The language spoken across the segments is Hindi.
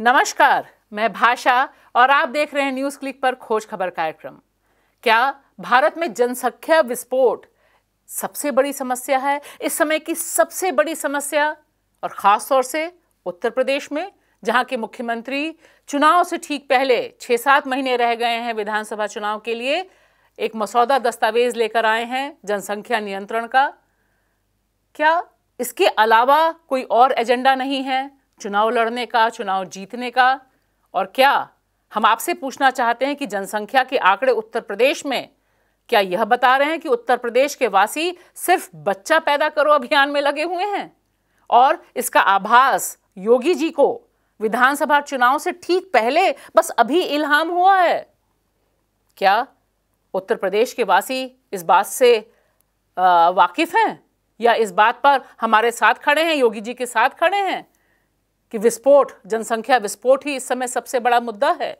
नमस्कार मैं भाषा और आप देख रहे हैं न्यूज क्लिक पर खोज खबर कार्यक्रम क्या भारत में जनसंख्या विस्फोट सबसे बड़ी समस्या है इस समय की सबसे बड़ी समस्या और खास तौर से उत्तर प्रदेश में जहां के मुख्यमंत्री चुनाव से ठीक पहले छह सात महीने रह गए हैं विधानसभा चुनाव के लिए एक मसौदा दस्तावेज लेकर आए हैं जनसंख्या नियंत्रण का क्या इसके अलावा कोई और एजेंडा नहीं है चुनाव लड़ने का चुनाव जीतने का और क्या हम आपसे पूछना चाहते हैं कि जनसंख्या के आंकड़े उत्तर प्रदेश में क्या यह बता रहे हैं कि उत्तर प्रदेश के वासी सिर्फ बच्चा पैदा करो अभियान में लगे हुए हैं और इसका आभास योगी जी को विधानसभा चुनाव से ठीक पहले बस अभी इल्हाम हुआ है क्या उत्तर प्रदेश के वासी इस बात से वाकिफ हैं या इस बात पर हमारे साथ खड़े हैं योगी जी के साथ खड़े हैं कि विस्फोट जनसंख्या विस्फोट ही इस समय सबसे बड़ा मुद्दा है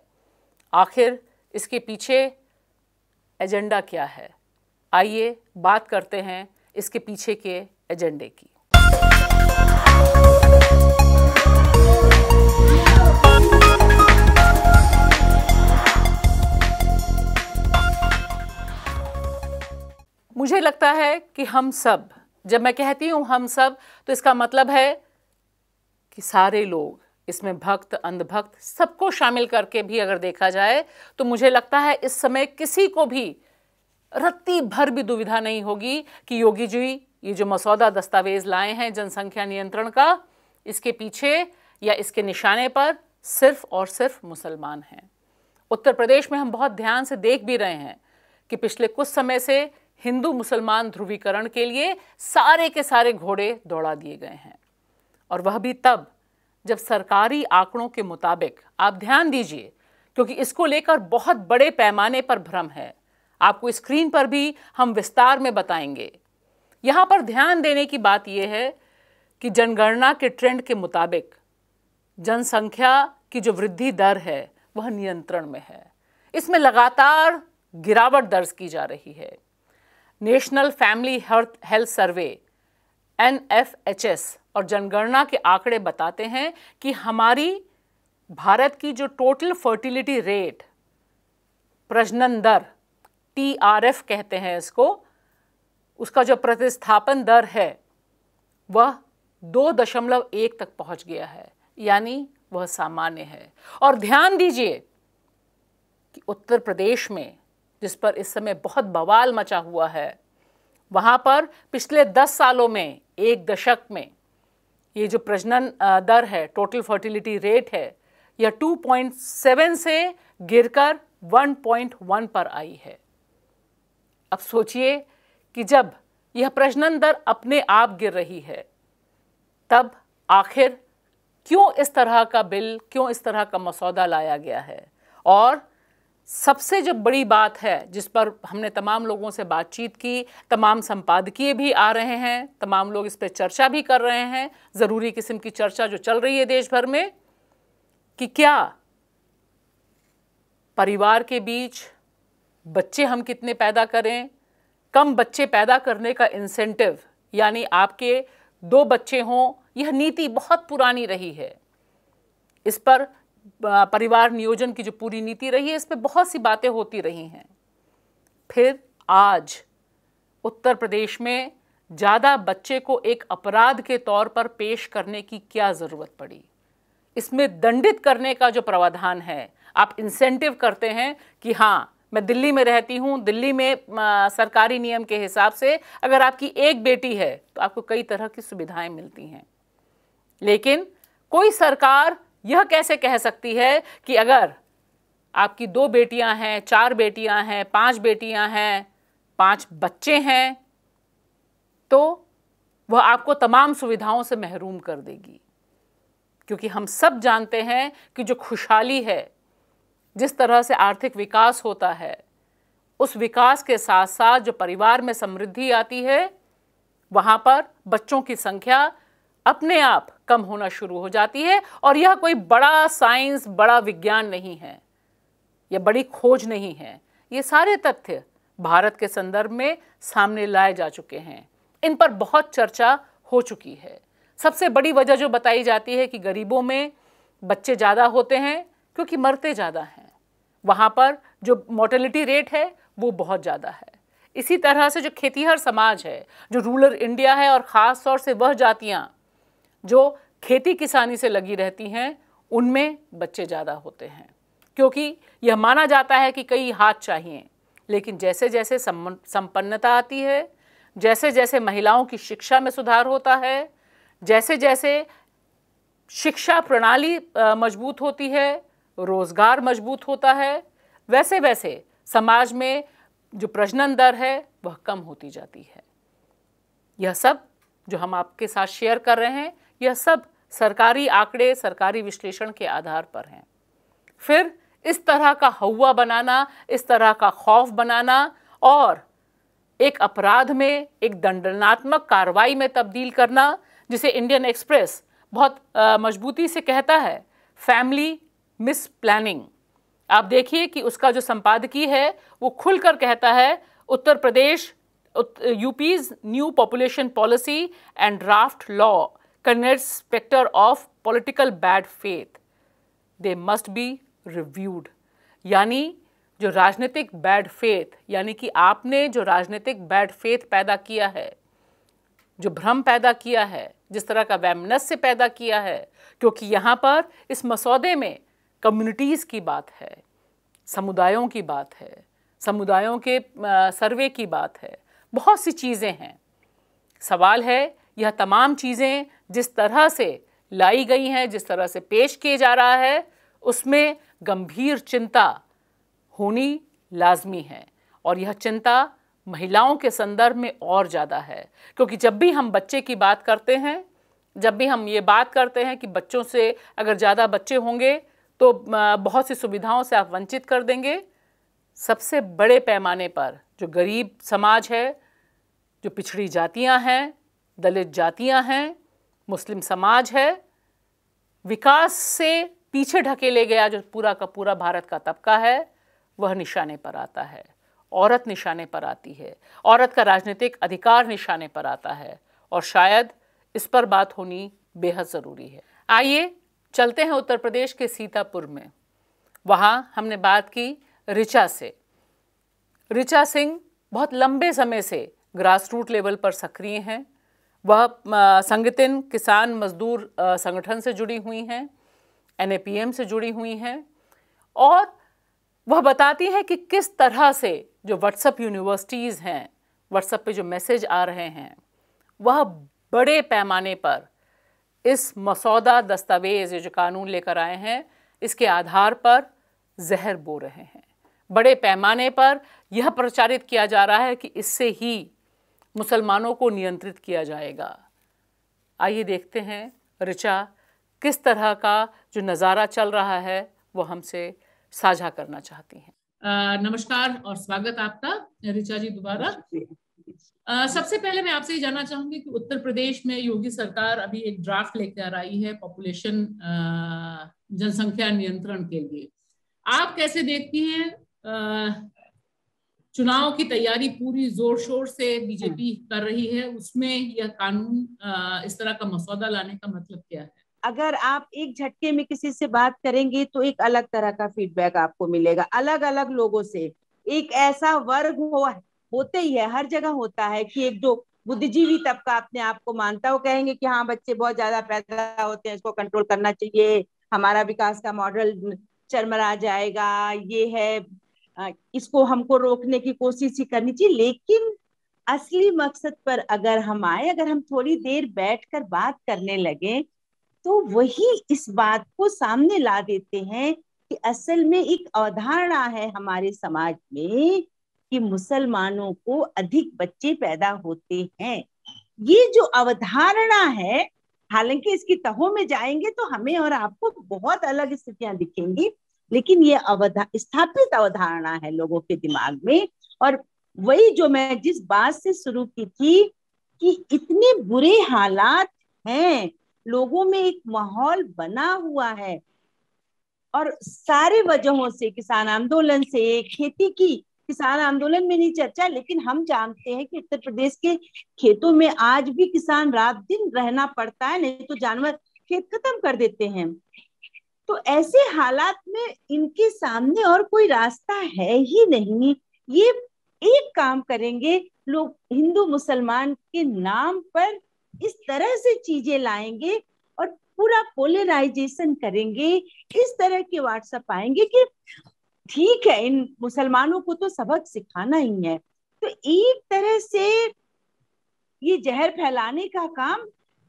आखिर इसके पीछे एजेंडा क्या है आइए बात करते हैं इसके पीछे के एजेंडे की मुझे लगता है कि हम सब जब मैं कहती हूं हम सब तो इसका मतलब है कि सारे लोग इसमें भक्त अंधभक्त सबको शामिल करके भी अगर देखा जाए तो मुझे लगता है इस समय किसी को भी रत्ती भर भी दुविधा नहीं होगी कि योगी जी ये जो मसौदा दस्तावेज लाए हैं जनसंख्या नियंत्रण का इसके पीछे या इसके निशाने पर सिर्फ और सिर्फ मुसलमान हैं उत्तर प्रदेश में हम बहुत ध्यान से देख भी रहे हैं कि पिछले कुछ समय से हिंदू मुसलमान ध्रुवीकरण के लिए सारे के सारे घोड़े दौड़ा दिए गए हैं और वह भी तब जब सरकारी आंकड़ों के मुताबिक आप ध्यान दीजिए क्योंकि इसको लेकर बहुत बड़े पैमाने पर भ्रम है आपको स्क्रीन पर भी हम विस्तार में बताएंगे यहाँ पर ध्यान देने की बात यह है कि जनगणना के ट्रेंड के मुताबिक जनसंख्या की जो वृद्धि दर है वह नियंत्रण में है इसमें लगातार गिरावट दर्ज की जा रही है national family health health survey N F H S और जनगणना के आंकड़े बताते हैं कि हमारी भारत की जो टोटल फर्टिलिटी रेट प्रजनन दर टी आर एफ कहते हैं इसको उसका जो प्रतिस्थापन दर है वह दो दशमलव एक तक पहुंच गया है यानी वह सामान्य है और ध्यान दीजिए कि उत्तर प्रदेश में जिस पर इस समय बहुत बवाल मचा हुआ है वहां पर पिछले दस सालों में एक दशक में ये जो प्रजनन दर है टोटल फर्टिलिटी रेट है यह 2.7 से गिरकर 1.1 पर आई है अब सोचिए कि जब यह प्रजनन दर अपने आप गिर रही है तब आखिर क्यों इस तरह का बिल क्यों इस तरह का मसौदा लाया गया है और सबसे जो बड़ी बात है जिस पर हमने तमाम लोगों से बातचीत की तमाम संपादकीय भी आ रहे हैं तमाम लोग इस पर चर्चा भी कर रहे हैं ज़रूरी किस्म की चर्चा जो चल रही है देश भर में कि क्या परिवार के बीच बच्चे हम कितने पैदा करें कम बच्चे पैदा करने का इंसेंटिव यानी आपके दो बच्चे हों यह नीति बहुत पुरानी रही है इस पर परिवार नियोजन की जो पूरी नीति रही है इस पर बहुत सी बातें होती रही हैं फिर आज उत्तर प्रदेश में ज़्यादा बच्चे को एक अपराध के तौर पर पेश करने की क्या ज़रूरत पड़ी इसमें दंडित करने का जो प्रावधान है आप इंसेंटिव करते हैं कि हाँ मैं दिल्ली में रहती हूँ दिल्ली में सरकारी नियम के हिसाब से अगर आपकी एक बेटी है तो आपको कई तरह की सुविधाएं मिलती हैं लेकिन कोई सरकार यह कैसे कह सकती है कि अगर आपकी दो बेटियां हैं चार बेटियां हैं पांच बेटियां हैं पांच बच्चे हैं तो वह आपको तमाम सुविधाओं से महरूम कर देगी क्योंकि हम सब जानते हैं कि जो खुशहाली है जिस तरह से आर्थिक विकास होता है उस विकास के साथ साथ जो परिवार में समृद्धि आती है वहाँ पर बच्चों की संख्या अपने आप कम होना शुरू हो जाती है और यह कोई बड़ा साइंस बड़ा विज्ञान नहीं है यह बड़ी खोज नहीं है ये सारे तथ्य भारत के संदर्भ में सामने लाए जा चुके हैं इन पर बहुत चर्चा हो चुकी है सबसे बड़ी वजह जो बताई जाती है कि गरीबों में बच्चे ज़्यादा होते हैं क्योंकि मरते ज़्यादा हैं वहाँ पर जो मोर्टेलिटी रेट है वो बहुत ज़्यादा है इसी तरह से जो खेतीहर समाज है जो रूरल इंडिया है और ख़ास तौर से वह जातियाँ जो खेती किसानी से लगी रहती हैं उनमें बच्चे ज़्यादा होते हैं क्योंकि यह माना जाता है कि कई हाथ चाहिए लेकिन जैसे जैसे संपन्नता आती है जैसे जैसे महिलाओं की शिक्षा में सुधार होता है जैसे जैसे शिक्षा प्रणाली मजबूत होती है रोज़गार मजबूत होता है वैसे वैसे समाज में जो प्रजनन दर है वह कम होती जाती है यह सब जो हम आपके साथ शेयर कर रहे हैं यह सब सरकारी आंकड़े सरकारी विश्लेषण के आधार पर हैं फिर इस तरह का हवा बनाना इस तरह का खौफ बनाना और एक अपराध में एक दंडनात्मक कार्रवाई में तब्दील करना जिसे इंडियन एक्सप्रेस बहुत मजबूती से कहता है फैमिली मिस प्लानिंग आप देखिए कि उसका जो संपादकीय है वो खुलकर कहता है Uttar Pradesh UP's new population policy and draft law connote spectre of political bad faith they must be reviewed यानी जो राजनीतिक बैड फेथ यानी कि आपने जो राजनीतिक बैड फेथ पैदा किया है जो भ्रम पैदा किया है जिस तरह का वैमनस्य पैदा किया है क्योंकि यहाँ पर इस मसौदे में कम्युनिटीज़ की बात है समुदायों की बात है समुदायों के सर्वे की बात है बहुत सी चीज़ें हैं सवाल है यह तमाम चीज़ें जिस तरह से लाई गई हैं जिस तरह से पेश किए जा रहा है उसमें गंभीर चिंता होनी लाजमी है और यह चिंता महिलाओं के संदर्भ में और ज़्यादा है क्योंकि जब भी हम बच्चे की बात करते हैं जब भी हम ये बात करते हैं कि बच्चों से अगर ज़्यादा बच्चे होंगे तो बहुत सी सुविधाओं से आप वंचित कर देंगे सबसे बड़े पैमाने पर जो गरीब समाज है जो पिछड़ी जातियां हैं दलित जातियां हैं मुस्लिम समाज है विकास से पीछे ढकेले गया जो पूरा का पूरा भारत का तबका है वह निशाने पर आता है औरत निशाने पर आती है औरत का राजनीतिक अधिकार निशाने पर आता है और शायद इस पर बात होनी बेहद ज़रूरी है आइए चलते हैं उत्तर प्रदेश के सीतापुर में वहाँ हमने बात की ऋचा से ऋचा सिंह बहुत लंबे समय से ग्रास रूट लेवल पर सक्रिय हैं वह संगठन किसान मजदूर संगठन से जुड़ी हुई हैं एन से जुड़ी हुई हैं और वह बताती हैं कि किस तरह से जो व्हाट्सअप यूनिवर्सिटीज़ हैं व्हाट्सअप पे जो मैसेज आ रहे हैं वह बड़े पैमाने पर इस मसौदा दस्तावेज़ जो कानून लेकर आए हैं इसके आधार पर जहर बो रहे हैं बड़े पैमाने पर यह प्रचारित किया जा रहा है कि इससे ही मुसलमानों को नियंत्रित किया जाएगा आइए देखते हैं ऋचा किस तरह का जो नज़ारा चल रहा है वो हमसे साझा करना चाहती हैं नमस्कार और स्वागत आपका ऋचा जी दोबारा सबसे पहले मैं आपसे ये जानना चाहूंगी कि उत्तर प्रदेश में योगी सरकार अभी एक ड्राफ्ट लेकर आई है पॉपुलेशन जनसंख्या नियंत्रण के लिए आप कैसे देखती हैं चुनाव की तैयारी पूरी जोर शोर से बीजेपी हाँ। कर रही है उसमें यह कानून इस तरह का मसौदा लाने का मतलब क्या है अगर आप एक झटके में किसी से बात करेंगे तो एक अलग तरह का फीडबैक आपको मिलेगा अलग अलग लोगों से एक ऐसा वर्ग हो होते ही है हर जगह होता है कि एक जो बुद्धिजीवी तबका अपने आप को मानता हो कहेंगे कि हाँ बच्चे बहुत ज्यादा पैदा होते हैं इसको कंट्रोल करना चाहिए हमारा विकास का मॉडल चरमरा जाएगा ये है इसको हमको रोकने की कोशिश ही करनी चाहिए लेकिन असली मकसद पर अगर हम आए अगर हम थोड़ी देर बैठकर बात करने लगे तो वही इस बात को सामने ला देते हैं कि असल में एक अवधारणा है हमारे समाज में कि मुसलमानों को अधिक बच्चे पैदा होते हैं ये जो अवधारणा है हालांकि इसकी तहों में जाएंगे तो हमें और आपको बहुत अलग स्थितियां दिखेंगी लेकिन ये अवधा स्थापित अवधारणा है लोगों के दिमाग में और वही जो मैं जिस बात से शुरू की थी कि इतने बुरे हालात हैं लोगों में एक माहौल बना हुआ है और सारे वजहों से किसान आंदोलन से खेती की किसान आंदोलन में नहीं चर्चा लेकिन हम जानते हैं कि उत्तर प्रदेश के खेतों में आज भी किसान रात दिन रहना पड़ता है नहीं तो जानवर खेत खत्म कर देते हैं तो ऐसे हालात में इनके सामने और कोई रास्ता है ही नहीं ये एक काम करेंगे लोग हिंदू मुसलमान के नाम पर इस तरह से चीजें लाएंगे और पूरा पोलराइजेशन करेंगे इस तरह के व्हाट्सएप आएंगे कि ठीक है इन मुसलमानों को तो सबक सिखाना ही है तो एक तरह से ये जहर फैलाने का काम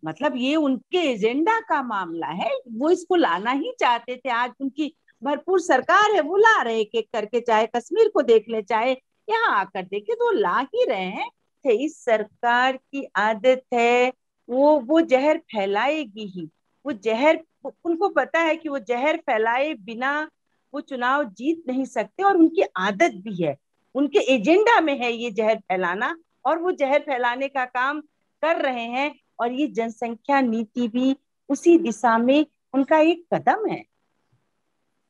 मतलब ये उनके एजेंडा का मामला है वो इसको लाना ही चाहते थे आज उनकी भरपूर सरकार है वो ला रहे एक करके चाहे कश्मीर को देख ले चाहे यहाँ आकर देखे तो ला ही रहे हैं थे इस सरकार की आदत है वो वो जहर फैलाएगी ही वो जहर उनको पता है कि वो जहर फैलाए बिना वो चुनाव जीत नहीं सकते और उनकी आदत भी है उनके एजेंडा में है ये जहर फैलाना और वो जहर फैलाने का काम कर रहे हैं और ये जनसंख्या नीति भी उसी दिशा में उनका एक कदम है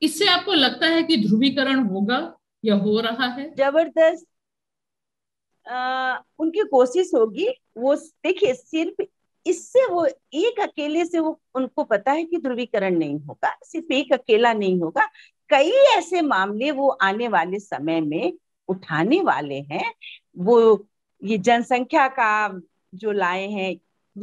इससे आपको लगता है कि ध्रुवीकरण होगा या हो रहा है जबरदस्त उनकी कोशिश होगी वो देखिए सिर्फ इससे वो एक अकेले से वो उनको पता है कि ध्रुवीकरण नहीं होगा सिर्फ एक अकेला नहीं होगा कई ऐसे मामले वो आने वाले समय में उठाने वाले हैं वो ये जनसंख्या का जो लाए हैं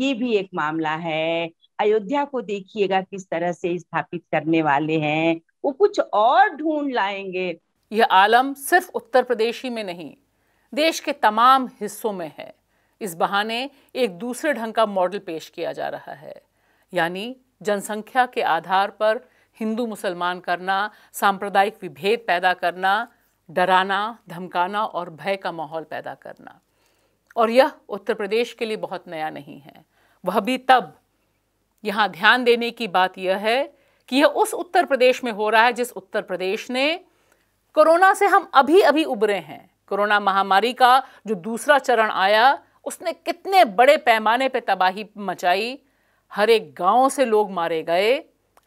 ये भी एक मामला है अयोध्या को देखिएगा किस तरह से स्थापित करने वाले हैं वो कुछ और ढूंढ लाएंगे यह आलम सिर्फ उत्तर प्रदेश ही में नहीं देश के तमाम हिस्सों में है इस बहाने एक दूसरे ढंग का मॉडल पेश किया जा रहा है यानी जनसंख्या के आधार पर हिंदू मुसलमान करना सांप्रदायिक विभेद पैदा करना डराना धमकाना और भय का माहौल पैदा करना और यह उत्तर प्रदेश के लिए बहुत नया नहीं है वह भी तब यहाँ ध्यान देने की बात यह है कि यह उस उत्तर प्रदेश में हो रहा है जिस उत्तर प्रदेश ने कोरोना से हम अभी अभी उभरे हैं कोरोना महामारी का जो दूसरा चरण आया उसने कितने बड़े पैमाने पर तबाही मचाई हर एक गांव से लोग मारे गए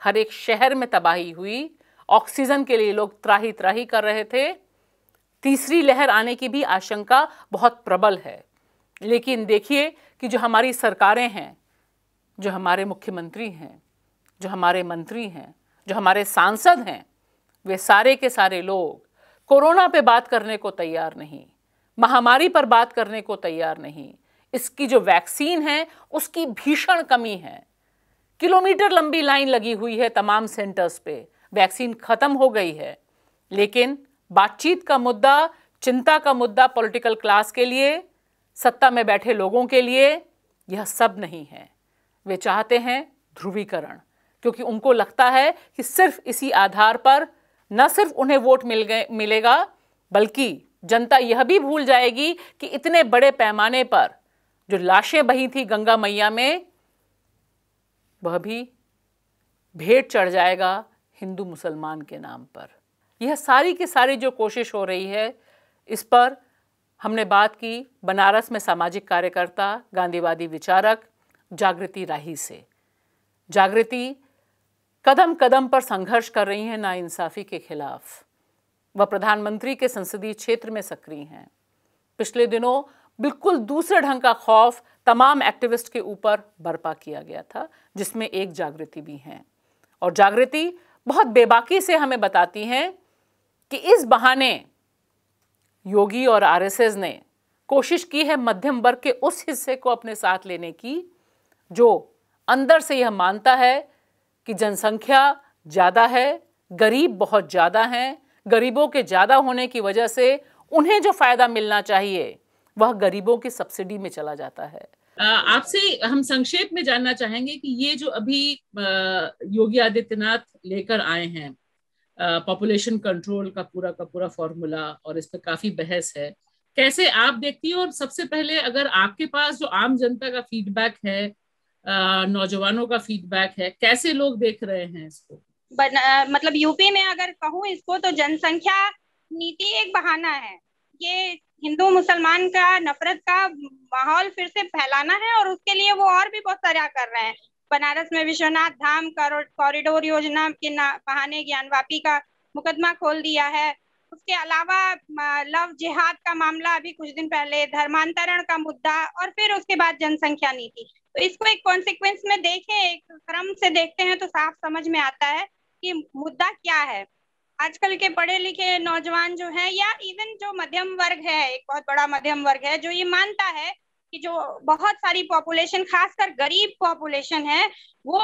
हर एक शहर में तबाही हुई ऑक्सीजन के लिए लोग त्राही त्राही कर रहे थे तीसरी लहर आने की भी आशंका बहुत प्रबल है लेकिन देखिए कि जो हमारी सरकारें हैं जो हमारे मुख्यमंत्री हैं जो हमारे मंत्री हैं जो हमारे सांसद हैं वे सारे के सारे लोग कोरोना पे बात करने को तैयार नहीं महामारी पर बात करने को तैयार नहीं इसकी जो वैक्सीन है उसकी भीषण कमी है किलोमीटर लंबी लाइन लगी हुई है तमाम सेंटर्स पे वैक्सीन ख़त्म हो गई है लेकिन बातचीत का मुद्दा चिंता का मुद्दा पॉलिटिकल क्लास के लिए सत्ता में बैठे लोगों के लिए यह सब नहीं है वे चाहते हैं ध्रुवीकरण क्योंकि उनको लगता है कि सिर्फ इसी आधार पर न सिर्फ उन्हें वोट मिल गए मिलेगा बल्कि जनता यह भी भूल जाएगी कि इतने बड़े पैमाने पर जो लाशें बही थी गंगा मैया में वह भी भेंट चढ़ जाएगा हिंदू मुसलमान के नाम पर यह सारी की सारी जो कोशिश हो रही है इस पर हमने बात की बनारस में सामाजिक कार्यकर्ता गांधीवादी विचारक जागृति राही से जागृति कदम कदम पर संघर्ष कर रही हैं नाइंसाफ़ी के खिलाफ वह प्रधानमंत्री के संसदीय क्षेत्र में सक्रिय हैं पिछले दिनों बिल्कुल दूसरे ढंग का खौफ तमाम एक्टिविस्ट के ऊपर बर्पा किया गया था जिसमें एक जागृति भी हैं और जागृति बहुत बेबाकी से हमें बताती हैं कि इस बहाने योगी और आरएसएस ने कोशिश की है मध्यम वर्ग के उस हिस्से को अपने साथ लेने की जो अंदर से यह मानता है कि जनसंख्या ज़्यादा है गरीब बहुत ज़्यादा हैं गरीबों के ज़्यादा होने की वजह से उन्हें जो फ़ायदा मिलना चाहिए वह गरीबों की सब्सिडी में चला जाता है आपसे हम संक्षेप में जानना चाहेंगे कि ये जो अभी योगी आदित्यनाथ लेकर आए हैं पॉपुलेशन कंट्रोल का पूरा का पूरा फॉर्मूला और इस पर काफी बहस है कैसे आप देखती हो और सबसे पहले अगर आपके पास जो आम जनता का फीडबैक है नौजवानों का फीडबैक है कैसे लोग देख रहे हैं इसको बन, मतलब यूपी में अगर कहूँ इसको तो जनसंख्या नीति एक बहाना है ये हिंदू मुसलमान का नफरत का माहौल फिर से फैलाना है और उसके लिए वो और भी बहुत सारा कर रहे हैं बनारस में विश्वनाथ धाम कॉरिडोर योजना के बहाने ज्ञानवापी का मुकदमा खोल दिया है उसके अलावा लव जिहाद का मामला अभी कुछ दिन पहले धर्मांतरण का मुद्दा और फिर उसके बाद जनसंख्या नीति तो इसको एक कॉन्सिक्वेंस में देखें एक क्रम से देखते हैं तो साफ समझ में आता है कि मुद्दा क्या है आजकल के पढ़े लिखे नौजवान जो हैं या इवन जो मध्यम वर्ग है एक बहुत बड़ा मध्यम वर्ग है जो ये मानता है कि जो बहुत सारी पॉपुलेशन खासकर गरीब पॉपुलेशन है वो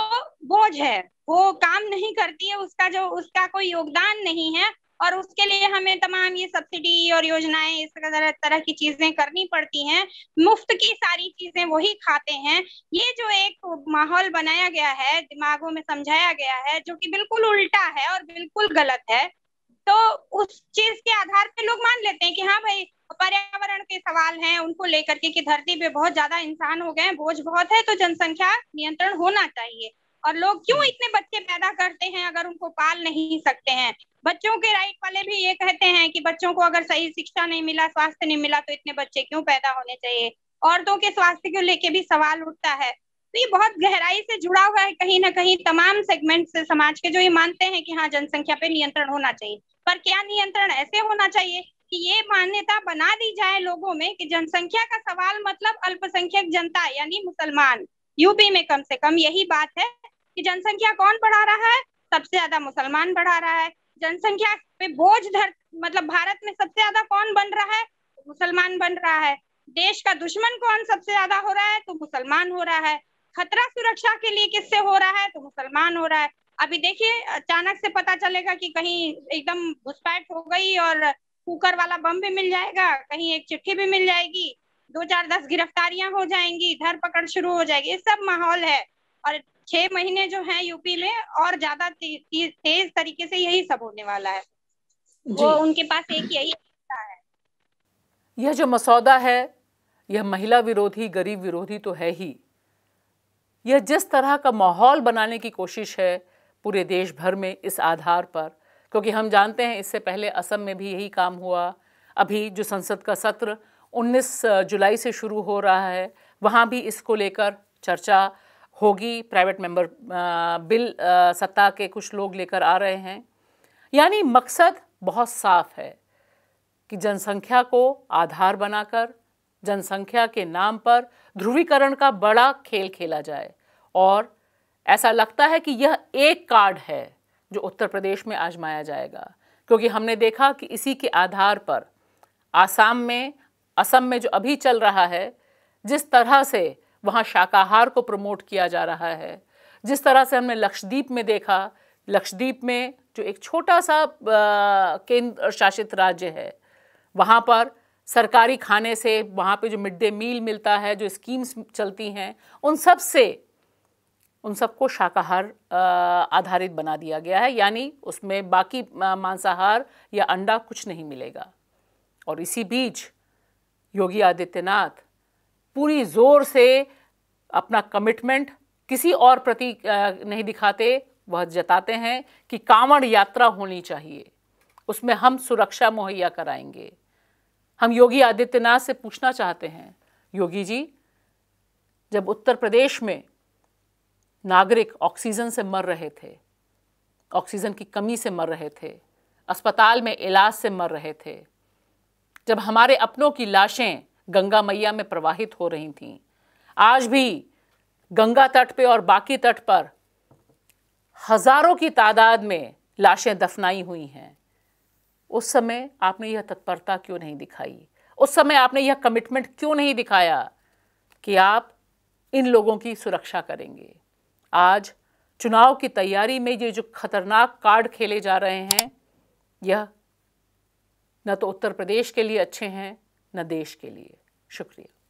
बोझ है वो काम नहीं करती है उसका जो उसका कोई योगदान नहीं है और उसके लिए हमें तमाम ये सब्सिडी और योजनाएं इस तरह तरह की चीजें करनी पड़ती हैं मुफ्त की सारी चीजें वही खाते हैं ये जो एक माहौल बनाया गया है दिमागों में समझाया गया है जो कि बिल्कुल उल्टा है और बिल्कुल गलत है तो उस चीज के आधार पे लोग मान लेते हैं कि हाँ भाई पर्यावरण के सवाल हैं उनको लेकर के कि धरती पे बहुत ज्यादा इंसान हो गए हैं बोझ बहुत है तो जनसंख्या नियंत्रण होना चाहिए और लोग क्यों इतने बच्चे पैदा करते हैं अगर उनको पाल नहीं सकते हैं बच्चों के राइट वाले भी ये कहते हैं कि बच्चों को अगर सही शिक्षा नहीं मिला स्वास्थ्य नहीं मिला तो इतने बच्चे क्यों पैदा होने चाहिए औरतों के स्वास्थ्य को लेके भी सवाल उठता है तो ये बहुत गहराई से जुड़ा हुआ है कहीं ना कहीं तमाम सेगमेंट से समाज के जो ये मानते हैं कि हाँ जनसंख्या पे नियंत्रण होना चाहिए पर क्या नियंत्रण ऐसे होना चाहिए कि ये मान्यता बना दी जाए लोगों में कि जनसंख्या का सवाल मतलब अल्पसंख्यक जनता यानी मुसलमान यूपी में कम से कम यही बात है कि जनसंख्या कौन बढ़ा रहा है सबसे ज्यादा मुसलमान बढ़ा रहा है जनसंख्या पे बोझ धर मतलब भारत में सबसे ज्यादा कौन बन रहा है मुसलमान बन रहा है देश का दुश्मन कौन सबसे ज्यादा हो रहा है तो मुसलमान हो रहा है खतरा सुरक्षा के लिए किससे हो रहा है तो मुसलमान हो रहा है अभी देखिए अचानक से पता चलेगा कि कहीं एकदम घुसपैठ हो गई और कुकर वाला बम भी मिल जाएगा कहीं एक चिट्ठी भी मिल जाएगी दो चार दस गिरफ्तारियां हो जाएंगी धर पकड़ शुरू हो जाएगी ये सब माहौल है और छह महीने जो है यूपी में और ज्यादा ते, ते, तेज तरीके से यही सब होने वाला है वो उनके पास एक यही है यह जो मसौदा है यह महिला विरोधी गरीब विरोधी तो है ही यह जिस तरह का माहौल बनाने की कोशिश है पूरे देश भर में इस आधार पर क्योंकि हम जानते हैं इससे पहले असम में भी यही काम हुआ अभी जो संसद का सत्र 19 जुलाई से शुरू हो रहा है वहाँ भी इसको लेकर चर्चा होगी प्राइवेट मेंबर बिल सत्ता के कुछ लोग लेकर आ रहे हैं यानी मकसद बहुत साफ है कि जनसंख्या को आधार बनाकर जनसंख्या के नाम पर ध्रुवीकरण का बड़ा खेल खेला जाए और ऐसा लगता है कि यह एक कार्ड है जो उत्तर प्रदेश में आजमाया जाएगा क्योंकि हमने देखा कि इसी के आधार पर आसाम में असम में जो अभी चल रहा है जिस तरह से वहाँ शाकाहार को प्रमोट किया जा रहा है जिस तरह से हमने लक्षद्वीप में देखा लक्षद्वीप में जो एक छोटा सा केंद्र शासित राज्य है वहाँ पर सरकारी खाने से वहाँ पे जो मिड डे मील मिलता है जो स्कीम्स चलती हैं उन सब से उन सबको शाकाहार आधारित बना दिया गया है यानी उसमें बाकी मांसाहार या अंडा कुछ नहीं मिलेगा और इसी बीच योगी आदित्यनाथ पूरी ज़ोर से अपना कमिटमेंट किसी और प्रति नहीं दिखाते वह जताते हैं कि कांवड़ यात्रा होनी चाहिए उसमें हम सुरक्षा मुहैया कराएंगे हम योगी आदित्यनाथ से पूछना चाहते हैं योगी जी जब उत्तर प्रदेश में नागरिक ऑक्सीजन से मर रहे थे ऑक्सीजन की कमी से मर रहे थे अस्पताल में इलाज से मर रहे थे जब हमारे अपनों की लाशें गंगा मैया में प्रवाहित हो रही थीं आज भी गंगा तट पे और बाकी तट पर हजारों की तादाद में लाशें दफनाई हुई हैं उस समय आपने यह तत्परता क्यों नहीं दिखाई उस समय आपने यह कमिटमेंट क्यों नहीं दिखाया कि आप इन लोगों की सुरक्षा करेंगे आज चुनाव की तैयारी में ये जो खतरनाक कार्ड खेले जा रहे हैं यह न तो उत्तर प्रदेश के लिए अच्छे हैं न देश के लिए शुक्रिया